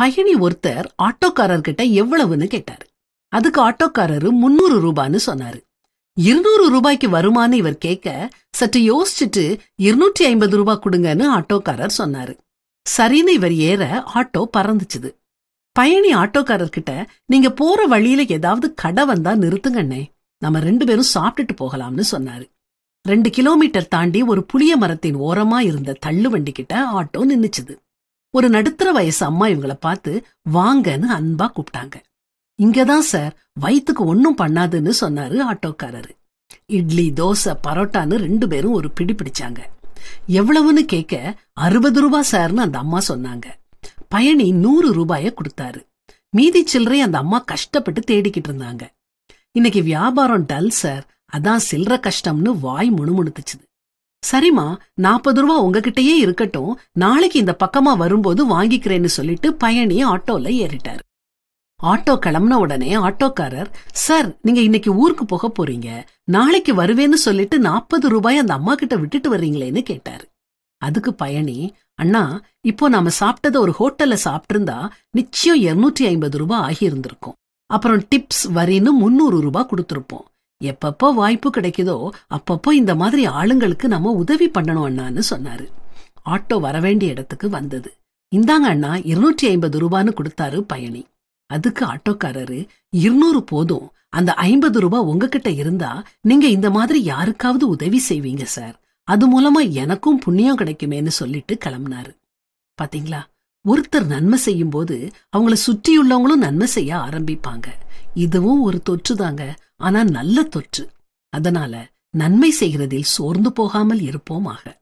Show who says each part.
Speaker 1: பயணி ஒருத்தர் ஆட்டோக்காரர்கிட்ட எவ்வளவுன்னு கேட்டாரு அதுக்கு ஆட்டோக்காரரு முன்னூறு ரூபான்னு சொன்னாரு இருநூறு ரூபாய்க்கு வருமானு இவர் கேட்க சற்று யோசிச்சுட்டு இருநூற்றி ஐம்பது ரூபாய் கொடுங்கன்னு ஆட்டோக்காரர் சொன்னாரு சரின்னு இவர் ஏற ஆட்டோ பறந்துச்சுது பயணி ஆட்டோக்காரர்கிட்ட நீங்க போற வழியில ஏதாவது கடை வந்தா நிறுத்துங்கண்ணே நம்ம ரெண்டு பேரும் சாப்பிட்டுட்டு போகலாம்னு சொன்னாரு ரெண்டு கிலோமீட்டர் தாண்டி ஒரு புளிய மரத்தின் ஓரமா இருந்த தள்ளு வண்டி கிட்ட ஆட்டோ நின்னுச்சுது ஒரு நடுத்தர வயசு அம்மா இவங்கள பார்த்து வாங்கன்னு அன்பா கூப்பிட்டாங்க இங்கதான் சார் வயிற்றுக்கு ஒன்னும் பண்ணாதுன்னு சொன்னாரு ஆட்டோக்காரரு இட்லி தோசை பரோட்டான்னு ரெண்டு பேரும் ஒரு பிடி பிடிச்சாங்க எவ்வளவுன்னு கேட்க அறுபது ரூபா சார்னு அந்த அம்மா சொன்னாங்க பயணி நூறு ரூபாய கொடுத்தாரு மீதி சில்லறை அந்த அம்மா கஷ்டப்பட்டு தேடிக்கிட்டு இருந்தாங்க இன்னைக்கு வியாபாரம் டல் சார் அதான் சில்லற கஷ்டம்னு வாய் முணுமுணுத்துச்சுது சரிம்மா நாற்பது ரூபா உங்ககிட்டயே இருக்கட்டும் நாளைக்கு இந்த பக்கமா வரும்போது வாங்கிக்கிறேன்னு சொல்லிட்டு பயணி ஆட்டோல ஏறிட்டாரு ஆட்டோ கிளம்புன உடனே ஆட்டோக்காரர் சார் நீங்க இன்னைக்கு ஊருக்கு போக போறீங்க நாளைக்கு வருவேன்னு சொல்லிட்டு நாற்பது ரூபாய் அந்த அம்மா கிட்ட விட்டுட்டு வர்றீங்களேன்னு கேட்டாரு அதுக்கு பயணி அண்ணா இப்போ நாம சாப்பிட்டத ஒரு ஹோட்டல்ல சாப்பிட்டிருந்தா நிச்சயம் இருநூற்றி ஐம்பது ரூபாய் ஆகியிருந்திருக்கும் அப்புறம் டிப்ஸ் வரின்னு முன்னூறு ரூபாய் கொடுத்துருப்போம் எப்பப்போ வாய்ப்பு கிடைக்குதோ அப்பப்போ இந்த மாதிரி ஆளுங்களுக்கு நம்ம உதவி பண்ணணும் அண்ணான்னு சொன்னாரு ஆட்டோ வரவேண்டிய இடத்துக்கு வந்தது இந்தாங்க அண்ணா இருநூற்றி ஐம்பது ரூபான்னு கொடுத்தாரு பயணி அதுக்கு ஆட்டோக்காரரு இருநூறு போதும் அந்த ஐம்பது ரூபா உங்ககிட்ட இருந்தா நீங்க இந்த மாதிரி யாருக்காவது உதவி செய்வீங்க சார் அது மூலமா எனக்கும் புண்ணியம் கிடைக்குமேனு சொல்லிட்டு கிளம்புனாரு பாத்தீங்களா ஒருத்தர் நன்மை செய்யும் போது அவங்கள சுற்றியுள்ளவங்களும் நன்மை செய்ய ஆரம்பிப்பாங்க இதுவும் ஒரு தொற்று தாங்க ஆனா நல்ல தொற்று அதனால நன்மை செய்கிறதில் சோர்ந்து போகாமல் இருப்போமாக